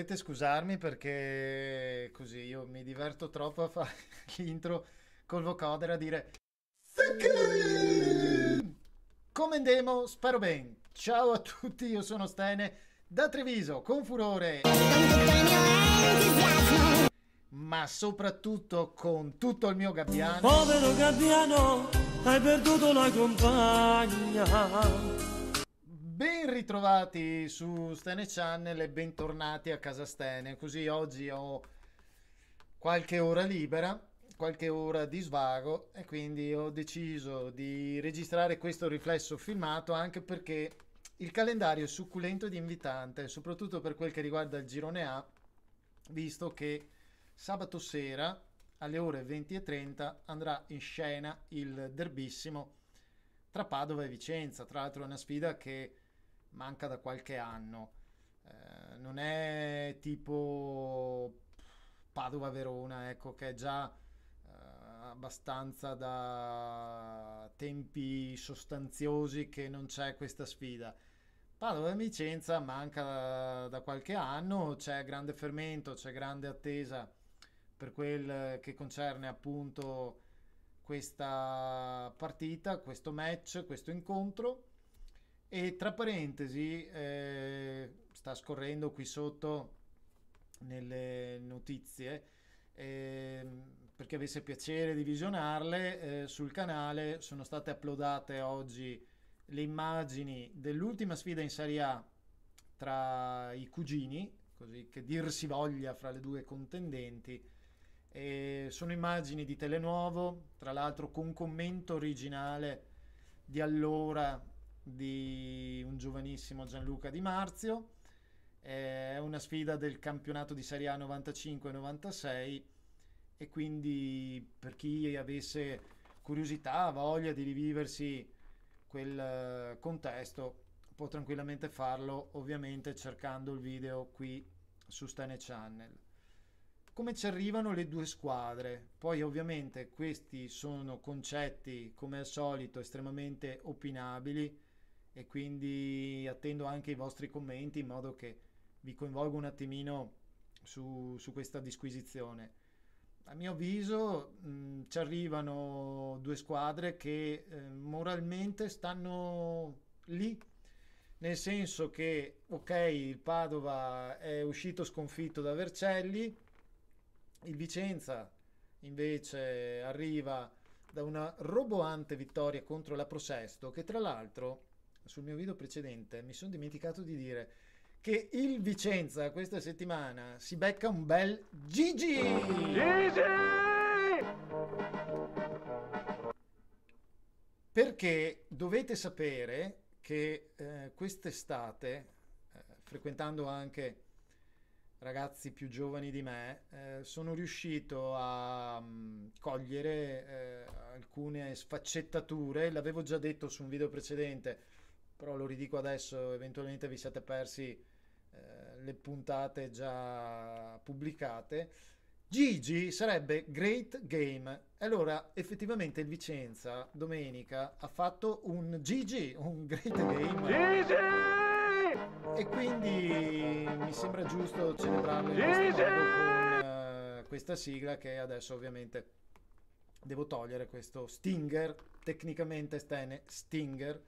dovete scusarmi perché così io mi diverto troppo a fare l'intro col vocoder a dire come demo Spero ben. Ciao a tutti, io sono Stene da Treviso con furore ma soprattutto con tutto il mio gabbiano. Povero gabbiano, hai perduto la compagna. Ben ritrovati su Stene Channel e bentornati a casa Stene. Così oggi ho qualche ora libera, qualche ora di svago e quindi ho deciso di registrare questo riflesso filmato anche perché il calendario è succulento ed invitante, soprattutto per quel che riguarda il girone A, visto che sabato sera alle ore 20.30 andrà in scena il derbissimo tra Padova e Vicenza. Tra l'altro è una sfida che manca da qualche anno. Eh, non è tipo Padova-Verona, ecco, che è già eh, abbastanza da tempi sostanziosi che non c'è questa sfida. Padova e Vicenza manca da, da qualche anno, c'è grande fermento, c'è grande attesa per quel che concerne appunto questa partita, questo match, questo incontro e tra parentesi, eh, sta scorrendo qui sotto nelle notizie, eh, perché avesse piacere di visionarle, eh, sul canale sono state uploadate oggi le immagini dell'ultima sfida in Serie A tra i cugini, così che dir si voglia fra le due contendenti. E sono immagini di Telenuovo, tra l'altro con commento originale di allora di un giovanissimo Gianluca Di Marzio. È una sfida del campionato di Serie A 95-96 e quindi per chi avesse curiosità, voglia di riviversi quel eh, contesto, può tranquillamente farlo, ovviamente cercando il video qui su Stane Channel. Come ci arrivano le due squadre? Poi ovviamente questi sono concetti, come al solito, estremamente opinabili e quindi attendo anche i vostri commenti in modo che vi coinvolgo un attimino su, su questa disquisizione. A mio avviso mh, ci arrivano due squadre che eh, moralmente stanno lì, nel senso che ok, il Padova è uscito sconfitto da Vercelli, il Vicenza invece arriva da una roboante vittoria contro la Prosesto che tra l'altro sul mio video precedente mi sono dimenticato di dire che il Vicenza questa settimana si becca un bel Gigi! Gigi! Perché dovete sapere che eh, quest'estate, eh, frequentando anche ragazzi più giovani di me, eh, sono riuscito a mh, mm, cogliere eh, alcune sfaccettature, l'avevo già detto su un video precedente, però lo ridico adesso, eventualmente vi siete persi eh, le puntate già pubblicate. Gigi sarebbe Great Game. Allora, effettivamente il Vicenza domenica ha fatto un Gigi, un Great Game. Gigi! E quindi mi sembra giusto celebrarlo in questo modo con uh, questa sigla che adesso ovviamente devo togliere questo stinger, tecnicamente Stene stinger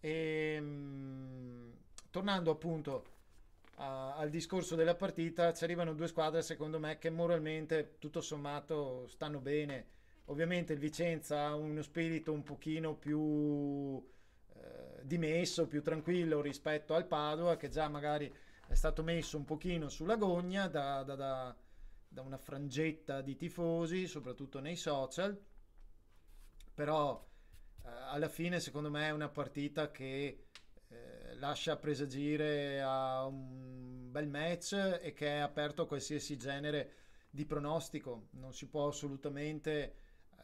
e, ehm, tornando appunto a, al discorso della partita, ci arrivano due squadre secondo me che moralmente tutto sommato stanno bene. Ovviamente il Vicenza ha uno spirito un pochino più eh, dimesso, più tranquillo rispetto al Padova che già magari è stato messo un pochino sulla gogna da, da, da, da una frangetta di tifosi, soprattutto nei social. Però eh, alla fine secondo me è una partita che eh, lascia presagire a un bel match e che è aperto a qualsiasi genere di pronostico. Non si può assolutamente eh,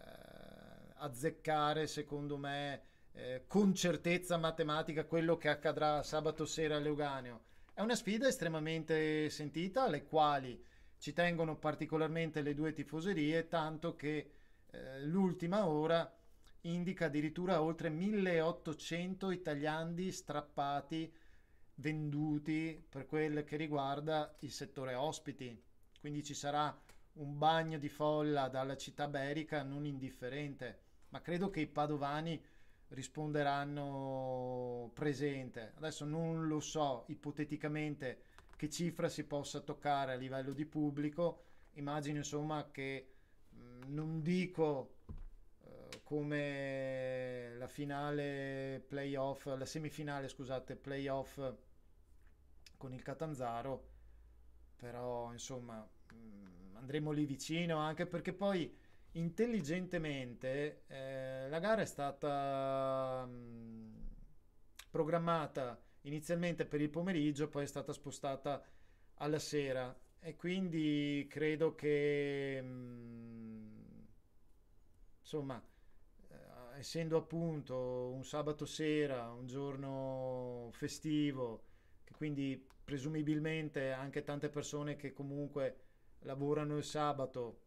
azzeccare, secondo me, eh, con certezza matematica quello che accadrà sabato sera a Leuganeo. È una sfida estremamente sentita, alle quali ci tengono particolarmente le due tifoserie, tanto che eh, l'ultima ora indica addirittura oltre 1800 italiani strappati, venduti per quel che riguarda il settore ospiti. Quindi ci sarà un bagno di folla dalla città berica non indifferente, ma credo che i padovani risponderanno presente. Adesso non lo so ipoteticamente che cifra si possa toccare a livello di pubblico, immagino insomma che mm, non dico come la finale playoff, la semifinale scusate, playoff con il Catanzaro, però insomma mm, andremo lì vicino anche perché poi intelligentemente eh, la gara è stata mh, mm, programmata inizialmente per il pomeriggio, poi è stata spostata alla sera e quindi credo che mh, mm, insomma essendo appunto un sabato sera, un giorno festivo, quindi presumibilmente anche tante persone che comunque lavorano il sabato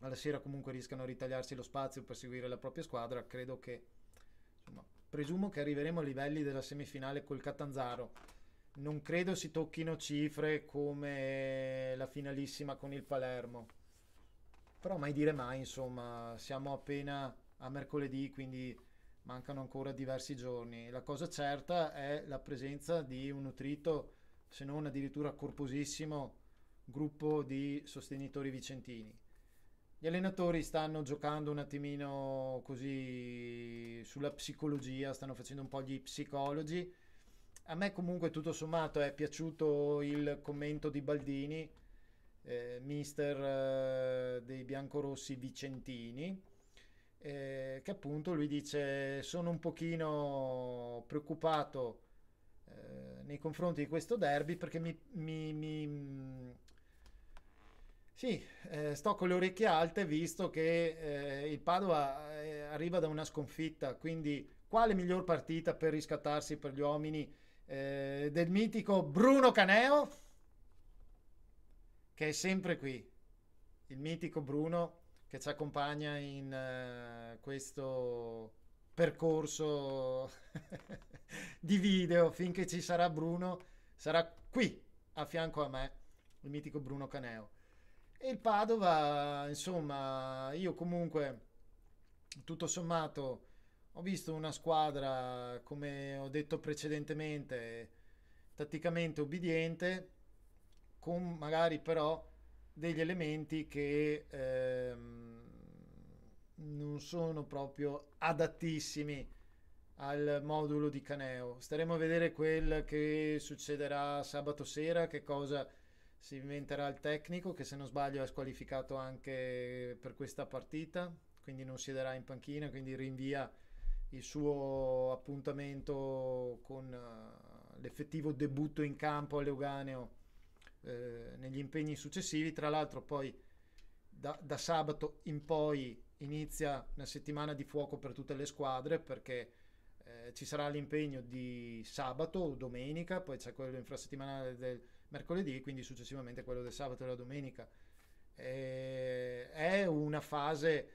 alla sera comunque riescano a ritagliarsi lo spazio per seguire la propria squadra, credo che insomma, presumo che arriveremo ai livelli della semifinale col Catanzaro. Non credo si tocchino cifre come la finalissima con il Palermo. Però mai dire mai, insomma, siamo appena a mercoledì, quindi mancano ancora diversi giorni. La cosa certa è la presenza di un nutrito, se non addirittura corposissimo, gruppo di sostenitori vicentini. Gli allenatori stanno giocando un attimino così sulla psicologia, stanno facendo un po' gli psicologi. A me comunque tutto sommato è piaciuto il commento di Baldini, eh, mister eh, dei biancorossi vicentini, eh, che appunto lui dice sono un pochino preoccupato eh, nei confronti di questo derby perché mi, mi, mi mm, sì, eh, sto con le orecchie alte visto che eh, il Padova eh, arriva da una sconfitta, quindi quale miglior partita per riscattarsi per gli uomini eh, del mitico Bruno Caneo, che è sempre qui, il mitico Bruno che ci accompagna in uh, questo percorso di video finché ci sarà Bruno, sarà qui a fianco a me, il mitico Bruno Caneo. E il Padova, insomma, io comunque tutto sommato ho visto una squadra, come ho detto precedentemente, tatticamente obbediente, con magari però degli elementi che ehm, non sono proprio adattissimi al modulo di Caneo. Staremo a vedere quel che succederà sabato sera, che cosa si inventerà il tecnico, che se non sbaglio è squalificato anche per questa partita, quindi non siederà in panchina, quindi rinvia il suo appuntamento con uh, l'effettivo debutto in campo a Leuganeo eh, negli impegni successivi. Tra l'altro poi da, da, sabato in poi inizia una settimana di fuoco per tutte le squadre perché eh, ci sarà l'impegno di sabato o domenica, poi c'è quello infrasettimanale del mercoledì, quindi successivamente quello del sabato e la domenica. E eh, è una fase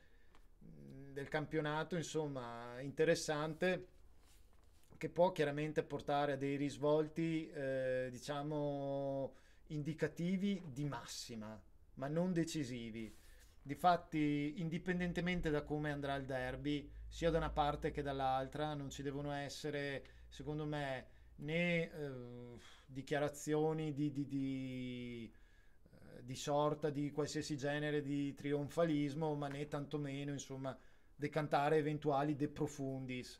mm, del campionato insomma interessante che può chiaramente portare a dei risvolti eh, diciamo indicativi di massima, ma non decisivi. Difatti, indipendentemente da come andrà il derby, sia da una parte che dall'altra, non ci devono essere, secondo me, né eh, dichiarazioni di, di, di, eh, di, sorta di qualsiasi genere di trionfalismo, ma né tantomeno, insomma, decantare eventuali de profundis.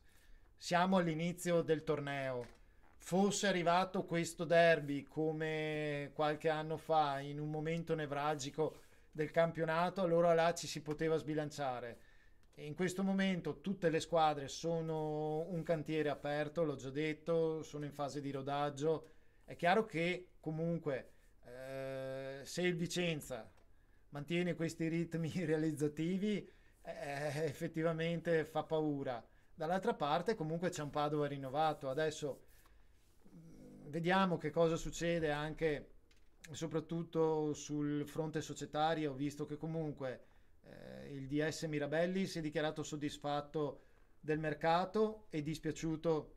Siamo all'inizio del torneo, fosse arrivato questo derby come qualche anno fa in un momento nevralgico del campionato, allora là ci si poteva sbilanciare. In questo momento tutte le squadre sono un cantiere aperto, l'ho già detto, sono in fase di rodaggio. È chiaro che comunque eh, se il Vicenza mantiene questi ritmi realizzativi, eh, effettivamente fa paura. Dall'altra parte comunque c'è un Padova rinnovato. Adesso vediamo che cosa succede anche soprattutto sul fronte societario, visto che comunque eh, il DS Mirabelli si è dichiarato soddisfatto del mercato e dispiaciuto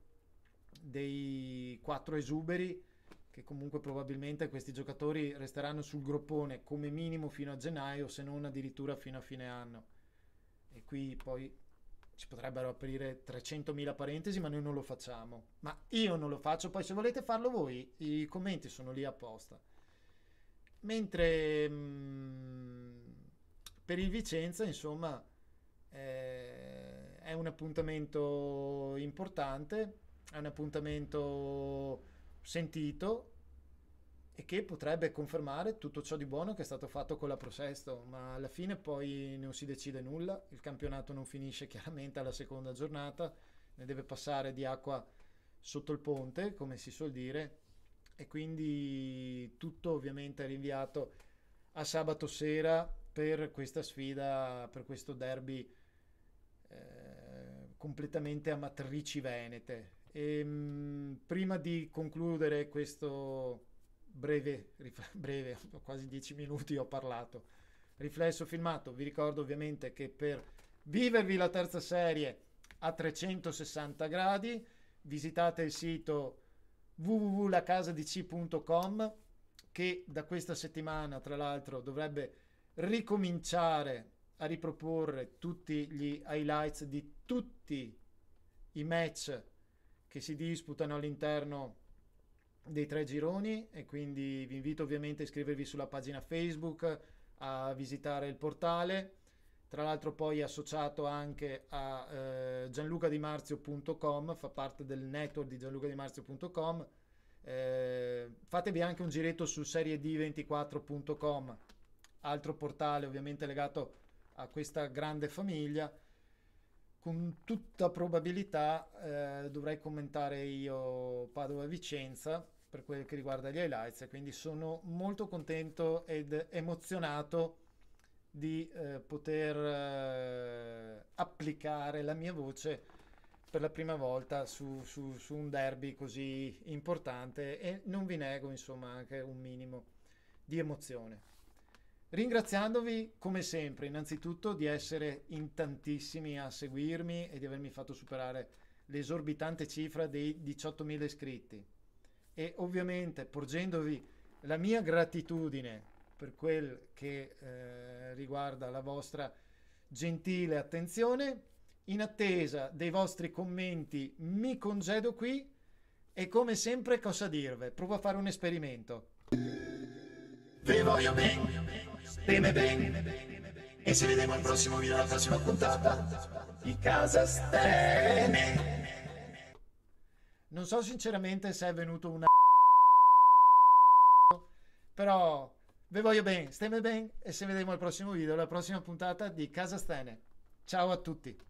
dei quattro esuberi che comunque probabilmente questi giocatori resteranno sul groppone come minimo fino a gennaio se non addirittura fino a fine anno e qui poi ci potrebbero aprire 300.000 parentesi, ma noi non lo facciamo. Ma io non lo faccio, poi se volete farlo voi, i commenti sono lì apposta. Mentre mh, mm, per il Vicenza, insomma, eh, è un appuntamento importante, è un appuntamento sentito, e che potrebbe confermare tutto ciò di buono che è stato fatto con la Prosesto, ma alla fine poi non si decide nulla, il campionato non finisce chiaramente alla seconda giornata, ne deve passare di acqua sotto il ponte, come si suol dire, e quindi tutto ovviamente è rinviato a sabato sera per questa sfida, per questo derby eh, completamente a matrici venete. E, ehm, mh, prima di concludere questo breve, rif- breve, quasi dieci minuti ho parlato. Riflesso filmato, vi ricordo ovviamente che per vivervi la terza serie a 360 gradi visitate il sito www.lacasadc.com che da questa settimana tra l'altro dovrebbe ricominciare a riproporre tutti gli highlights di tutti i match che si disputano all'interno dei tre gironi e quindi vi invito ovviamente a iscrivervi sulla pagina Facebook, a visitare il portale, tra l'altro poi associato anche a eh, gianlucadimarzio.com, fa parte del network di gianlucadimarzio.com, eh, fatevi anche un giretto su seried24.com, altro portale ovviamente legato a questa grande famiglia con tutta probabilità eh, dovrei commentare io Padova Vicenza per quel che riguarda gli highlights, quindi sono molto contento ed emozionato di eh, poter eh, applicare la mia voce per la prima volta su, su, su, un derby così importante e non vi nego insomma anche un minimo di emozione. Ringraziandovi come sempre innanzitutto di essere in tantissimi a seguirmi e di avermi fatto superare l'esorbitante cifra dei 18.000 iscritti e ovviamente porgendovi la mia gratitudine per quel che eh, riguarda la vostra gentile attenzione. In attesa dei vostri commenti mi congedo qui e come sempre cosa dirvi? Provo a fare un esperimento. Vi voglio bene. Bene, bene. E ci vediamo al prossimo video, alla prossima puntata di Casa Stene. Non so sinceramente se è venuto una... Però vi voglio bene, stemme bene e ci vediamo al prossimo video, alla prossima puntata di Casa Stene. Ciao a tutti.